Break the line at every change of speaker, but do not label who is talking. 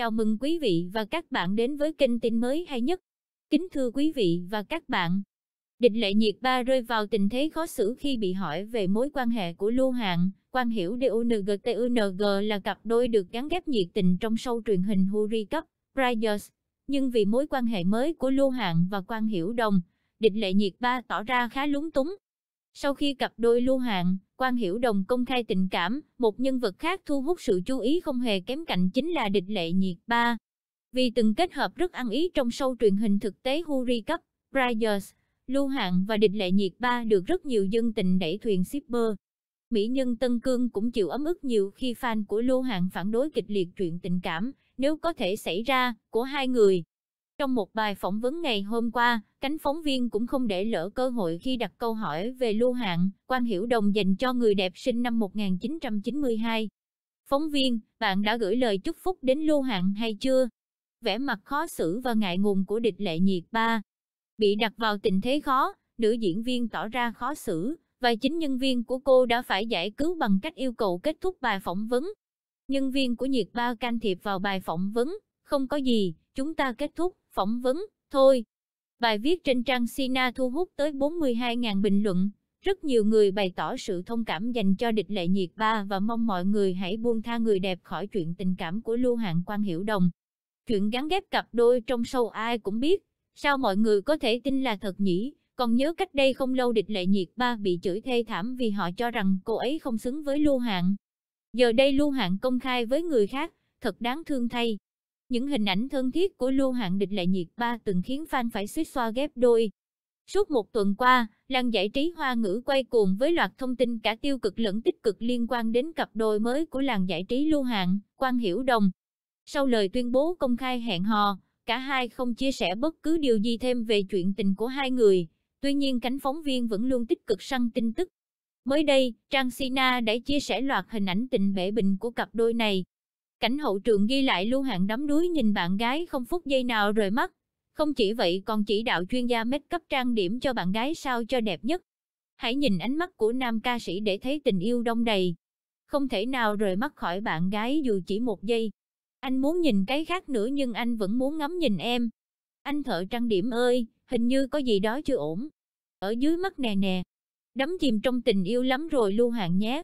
Chào mừng quý vị và các bạn đến với kênh tin mới hay nhất. Kính thưa quý vị và các bạn, Định Lệ Nhiệt Ba rơi vào tình thế khó xử khi bị hỏi về mối quan hệ của Lưu Hạng, Quan Hiểu DUNGTUNG là cặp đôi được gắn ghép nhiệt tình trong show truyền hình Huri Cup, Riders. Nhưng vì mối quan hệ mới của Lưu Hạng và Quan Hiểu Đồng, Định Lệ Nhiệt Ba tỏ ra khá lúng túng. Sau khi cặp đôi Lưu Hạng, Quan Hiểu Đồng công khai tình cảm, một nhân vật khác thu hút sự chú ý không hề kém cạnh chính là Địch Lệ Nhiệt ba. Vì từng kết hợp rất ăn ý trong show truyền hình thực tế Huri Cup, Briars, Lưu Hạng và Địch Lệ Nhiệt ba được rất nhiều dân tình đẩy thuyền shipper. Mỹ nhân Tân Cương cũng chịu ấm ức nhiều khi fan của Lưu Hạng phản đối kịch liệt chuyện tình cảm, nếu có thể xảy ra, của hai người. Trong một bài phỏng vấn ngày hôm qua, cánh phóng viên cũng không để lỡ cơ hội khi đặt câu hỏi về lưu hạng, quan hiểu đồng dành cho người đẹp sinh năm 1992. Phóng viên, bạn đã gửi lời chúc phúc đến lưu hạng hay chưa? Vẻ mặt khó xử và ngại ngùng của địch lệ nhiệt ba. Bị đặt vào tình thế khó, nữ diễn viên tỏ ra khó xử, và chính nhân viên của cô đã phải giải cứu bằng cách yêu cầu kết thúc bài phỏng vấn. Nhân viên của nhiệt ba can thiệp vào bài phỏng vấn, không có gì, chúng ta kết thúc, phỏng vấn, thôi. Bài viết trên trang Sina thu hút tới 42.000 bình luận. Rất nhiều người bày tỏ sự thông cảm dành cho địch lệ nhiệt ba và mong mọi người hãy buông tha người đẹp khỏi chuyện tình cảm của Lưu Hạng Quang Hiểu Đồng. Chuyện gắn ghép cặp đôi trong sâu ai cũng biết, sao mọi người có thể tin là thật nhỉ? Còn nhớ cách đây không lâu địch lệ nhiệt ba bị chửi thê thảm vì họ cho rằng cô ấy không xứng với Lưu Hạng. Giờ đây Lưu Hạng công khai với người khác, thật đáng thương thay. Những hình ảnh thân thiết của Lưu Hạng Địch lệ nhiệt ba từng khiến fan phải suýt xoa ghép đôi. Suốt một tuần qua, làng giải trí hoa ngữ quay cuồng với loạt thông tin cả tiêu cực lẫn tích cực liên quan đến cặp đôi mới của làng giải trí Lưu Hạng, quan Hiểu Đồng. Sau lời tuyên bố công khai hẹn hò, cả hai không chia sẻ bất cứ điều gì thêm về chuyện tình của hai người. Tuy nhiên cánh phóng viên vẫn luôn tích cực săn tin tức. Mới đây, Trang Sina đã chia sẻ loạt hình ảnh tình bể bình của cặp đôi này. Cảnh hậu trường ghi lại lưu hạng đắm đuối nhìn bạn gái không phút giây nào rời mắt. Không chỉ vậy còn chỉ đạo chuyên gia make up trang điểm cho bạn gái sao cho đẹp nhất. Hãy nhìn ánh mắt của nam ca sĩ để thấy tình yêu đông đầy. Không thể nào rời mắt khỏi bạn gái dù chỉ một giây. Anh muốn nhìn cái khác nữa nhưng anh vẫn muốn ngắm nhìn em. Anh thợ trang điểm ơi, hình như có gì đó chưa ổn. Ở dưới mắt nè nè. Đắm chìm trong tình yêu lắm rồi lưu hạng nhé.